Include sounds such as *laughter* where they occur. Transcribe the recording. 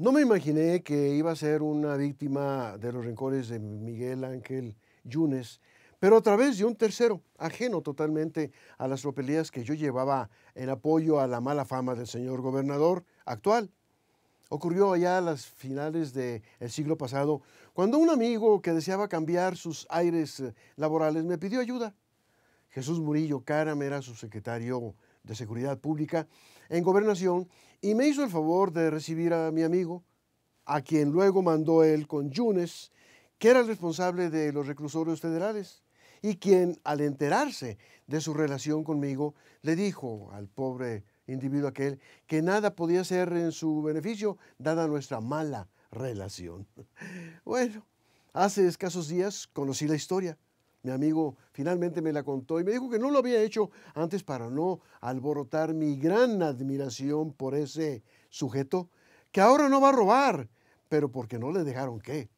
No me imaginé que iba a ser una víctima de los rencores de Miguel Ángel Yunes, pero a través de un tercero, ajeno totalmente a las tropelías que yo llevaba en apoyo a la mala fama del señor gobernador actual. Ocurrió allá a las finales del siglo pasado, cuando un amigo que deseaba cambiar sus aires eh, laborales me pidió ayuda. Jesús Murillo Caram era su secretario de Seguridad Pública en Gobernación y me hizo el favor de recibir a mi amigo, a quien luego mandó él con Yunes, que era el responsable de los reclusorios federales y quien, al enterarse de su relación conmigo, le dijo al pobre individuo aquel que nada podía ser en su beneficio, dada nuestra mala relación. *laughs* Bueno, hace escasos días conocí la historia. Mi amigo finalmente me la contó y me dijo que no lo había hecho antes para no alborotar mi gran admiración por ese sujeto, que ahora no va a robar, pero porque no le dejaron qué.